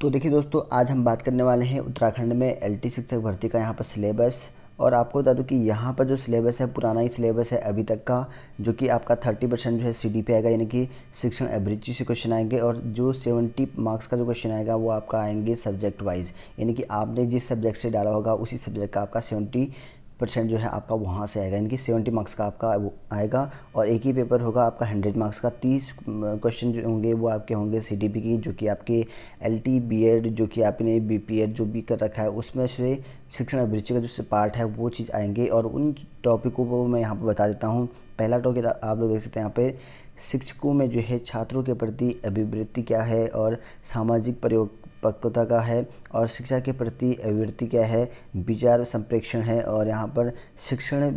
तो देखिए दोस्तों आज हम बात करने वाले हैं उत्तराखंड में एल टी शिक्षक भर्ती का यहाँ पर सिलेबस और आपको बता दूँ कि यहाँ पर जो सिलेबस है पुराना ही सिलेबस है अभी तक का जो कि आपका थर्टी परसेंट जो है सी डी पे आएगा यानी कि शिक्षण एवरेजी से क्वेश्चन आएंगे और जो सेवेंटी मार्क्स का जो क्वेश्चन आएगा वो आपका आएंगे सब्जेक्ट वाइज यानी कि आपने जिस सब्जेक्ट से डाला होगा उसी सब्जेक्ट का आपका सेवेंटी परसेंट जो है आपका वहाँ से आएगा इनकी सेवेंटी मार्क्स का आपका आएगा और एक ही पेपर होगा आपका हंड्रेड मार्क्स का तीस क्वेश्चन जो होंगे वो आपके होंगे सी की जो कि आपके एल टी बी एड जो कि आपने बी पी एड जो भी कर रखा है उसमें से शिक्षण अभिरुचि का जो पार्ट है वो चीज़ आएंगे और उन टॉपिकों को मैं यहाँ पर बता देता हूँ पहला टॉपिक आप लोग देख सकते हैं यहाँ पर शिक्षकों में जो है छात्रों के प्रति अभिवृत्ति क्या है और सामाजिक प्रयोग पक्वता का है और शिक्षा के प्रति अभिवृत्ति क्या है विचार संप्रेक्षण है और यहाँ पर शिक्षण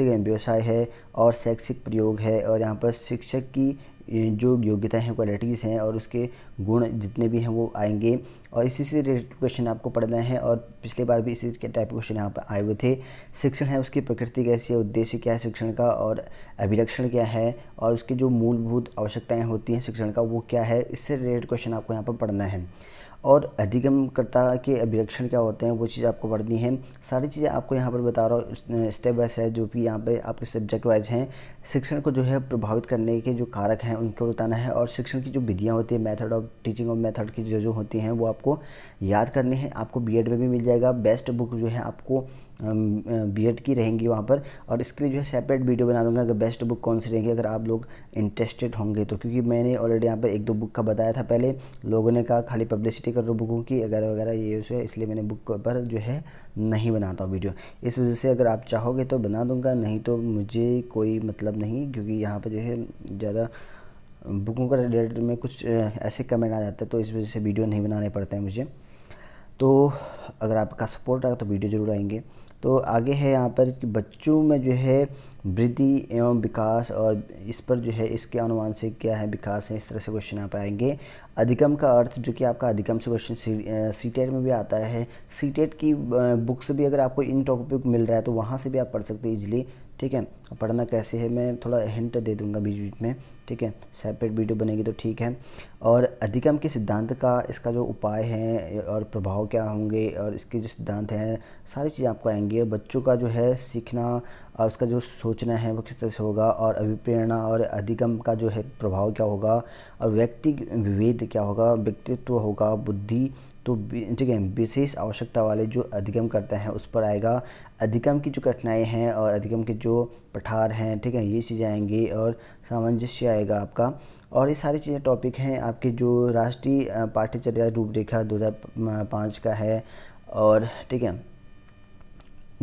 व्यवसाय है और शैक्षिक प्रयोग है और यहाँ पर शिक्षक की जो योग्यताएं हैं क्वालिटीज़ हैं और उसके गुण जितने भी हैं वो आएंगे और इसी से रिलेटेड क्वेश्चन आपको पढ़ना है और पिछले बार भी इसी के टाइप के क्वेश्चन यहाँ पर आए हुए थे शिक्षण है उसकी प्रकृति कैसी है उद्देश्य क्या है शिक्षण का और अभिलक्षण क्या है और उसकी जो मूलभूत आवश्यकताएँ होती हैं शिक्षण का वो क्या है इससे रिलेटेड क्वेश्चन आपको यहाँ पर पढ़ना है और अधिगमकर्ता के अभिरक्षण क्या होते हैं वो चीज़ आपको पढ़नी है सारी चीज़ें आपको यहाँ पर बता रहा हूँ स्टेप बाय स्टेप जो भी यहाँ पे आपके सब्जेक्ट वाइज हैं शिक्षण को जो है प्रभावित करने के जो कारक हैं उनको बताना है और शिक्षण की जो विधियाँ होती है मैथड ऑफ टीचिंग और मैथड की जो जो होती हैं वो आपको याद करनी है आपको बी में भी मिल जाएगा बेस्ट बुक जो है आपको बी एड की रहेंगी वहाँ पर और इसके लिए जो है सेपरेट वीडियो बना दूंगा अगर बेस्ट बुक कौन सी रहेंगी अगर आप लोग इंटरेस्टेड होंगे तो क्योंकि मैंने ऑलरेडी यहाँ पर एक दो बुक का बताया था पहले लोगों ने कहा खाली पब्लिसिटी कर दो बुकों की वगैरह वगैरह ये है इसलिए मैंने बुक पर जो है नहीं बनाता हूँ वीडियो इस वजह से अगर आप चाहोगे तो बना दूँगा नहीं तो मुझे कोई मतलब नहीं क्योंकि यहाँ पर जो है ज़्यादा बुकों का रिलेटेड में कुछ ऐसे कमेंट आ जाते हैं तो इस वजह से वीडियो नहीं बनाने पड़ते हैं मुझे तो अगर आपका सपोर्ट आएगा तो वीडियो ज़रूर आएंगे तो आगे है यहाँ पर कि बच्चों में जो है वृद्धि एवं विकास और इस पर जो है इसके से क्या है विकास है इस तरह से क्वेश्चन आप आएंगे अधिगम का अर्थ जो कि आपका अधिगम से क्वेश्चन सी टेट e में भी आता है सी टेट e की बुक्स भी अगर आपको इन टॉपिक मिल रहा है तो वहाँ से भी आप पढ़ सकते हैं इजिली ठीक है पढ़ना कैसे है मैं थोड़ा हिंट दे दूंगा बीच बीच में ठीक है सेपरेट वीडियो बनेगी तो ठीक है और अधिगम के सिद्धांत का इसका जो उपाय है और प्रभाव क्या होंगे और इसके जो सिद्धांत हैं सारी चीज़ें आपको आएंगी और बच्चों का जो है सीखना और उसका जो सोचना है वो किस तरह से होगा और अभिप्रेरणा और अधिगम का जो है प्रभाव क्या होगा और व्यक्ति विभेद क्या होगा व्यक्तित्व होगा बुद्धि तो ठीक है विशेष आवश्यकता वाले जो अधिगम करते हैं उस पर आएगा अधिगम की जो कठिनाई हैं और अधिगम के जो पठार हैं ठीक है ये चीज़ें आएंगी और सामंजस्य आएगा आपका और ये सारी चीज़ें टॉपिक हैं आपके जो राष्ट्रीय पाठ्यचर्या रूपरेखा पाँच का है और ठीक है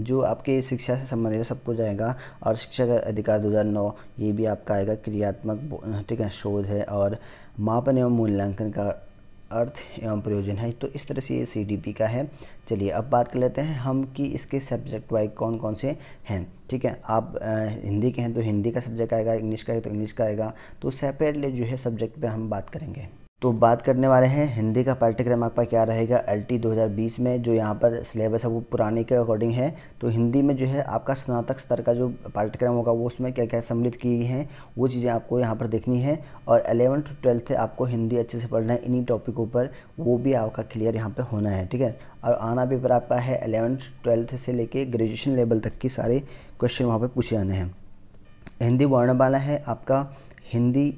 जो आपके शिक्षा से संबंधित सब कुछ आएगा और शिक्षा का अधिकार 2009 ये भी आपका आएगा क्रियात्मक ठीक है शोध है और मापन एवं मूल्यांकन का अर्थ एवं प्रयोजन है तो इस तरह से ये सी का है चलिए अब बात कर लेते हैं हम कि इसके सब्जेक्ट वाइज कौन कौन से हैं ठीक है आप हिंदी के हैं तो हिंदी का सब्जेक्ट आएगा इंग्लिश का है तो इंग्लिश का आएगा तो सेपरेटली जो है सब्जेक्ट पे हम बात करेंगे तो बात करने वाले हैं हिंदी का पाठ्यक्रम आपका क्या रहेगा एल टी दो में जो यहाँ पर सिलेबस है वो पुराने के अकॉर्डिंग है तो हिंदी में जो है आपका स्नातक स्तर का जो पाठ्यक्रम होगा वो उसमें क्या क्या सम्मिलित की गई हैं वो चीज़ें आपको यहाँ पर देखनी है और एलेवन टू ट्वेल्थ आपको हिंदी अच्छे से पढ़ना है इन्हीं टॉपिकों पर वो भी आपका क्लियर यहाँ पर होना है ठीक है और आना पेपर आपका है एलेवंथ ट्वेल्थ से लेके ग्रेजुएशन लेवल तक के सारे क्वेश्चन वहाँ पर पूछे जाने हैं हिंदी वर्णमाला है आपका हिंदी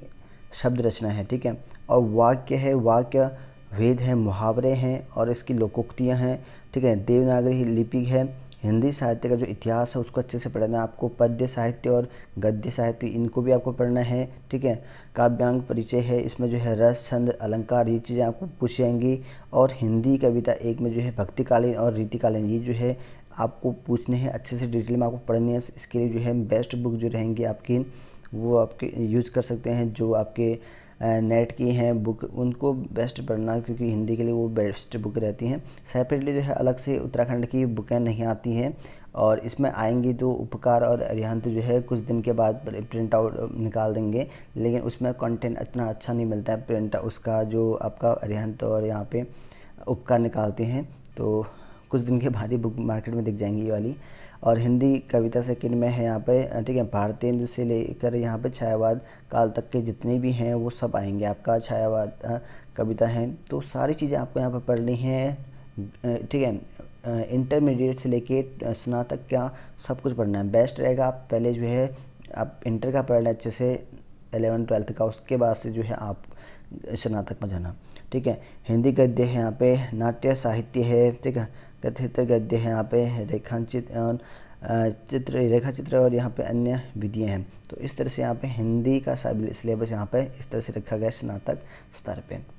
शब्द रचना है ठीक है और वाक्य है वाक्य वेद है मुहावरे हैं और इसकी लोकोक्तियाँ हैं ठीक है देवनागरी लिपि है हिंदी साहित्य का जो इतिहास है उसको अच्छे से पढ़ना है आपको पद्य साहित्य और गद्य साहित्य इनको भी आपको पढ़ना है ठीक है काव्यांग परिचय है इसमें जो है रस छंद अलंकार ये चीज़ें आपको पूछी जाएंगी और हिंदी कविता एक में जो है भक्तिकालीन और रीतिकालीन ये जो है आपको पूछने हैं अच्छे से डिटेल में आपको पढ़नी है इसके लिए जो है बेस्ट बुक जो रहेंगी आपकी वो आपके यूज़ कर सकते हैं जो आपके नेट की हैं बुक उनको बेस्ट पढ़ना क्योंकि हिंदी के लिए वो बेस्ट बुक रहती हैं सेपरेटली जो है अलग से उत्तराखंड की बुकें नहीं आती हैं और इसमें आएंगी तो उपकार और अरिहंत जो है कुछ दिन के बाद प्रिंट आउट निकाल देंगे लेकिन उसमें कंटेंट इतना अच्छा नहीं मिलता है प्रिंट उसका जो आपका अरिहंत और यहाँ पे उपकार निकालते हैं तो कुछ दिन के बाद ही बुक मार्केट में दिख जाएंगी ये वाली और हिंदी कविता सेकंड में है यहाँ पे ठीक है भारतीय हिंदू से लेकर यहाँ पे छायावाद काल तक के जितने भी हैं वो सब आएंगे आपका छायावाद कविता है तो सारी चीज़ें आपको यहाँ पर पढ़नी है ठीक है इंटरमीडिएट से लेके स्नातक का सब कुछ पढ़ना है बेस्ट रहेगा आप पहले जो है आप इंटर का पढ़ना अच्छे से एलेवन ट्वेल्थ का उसके बाद से जो है आप स्नातक में जाना ठीक है हिंदी गद्य है यहाँ पे नाट्य साहित्य है ठीक है कथित गद्य है यहाँ पे रेखांचित एवं चित्र रेखा चित्र और यहाँ पे अन्य विधियाँ हैं तो इस तरह से यहाँ पे हिंदी का सिलेबस यहाँ पे इस तरह से रखा गया स्नातक स्तर पे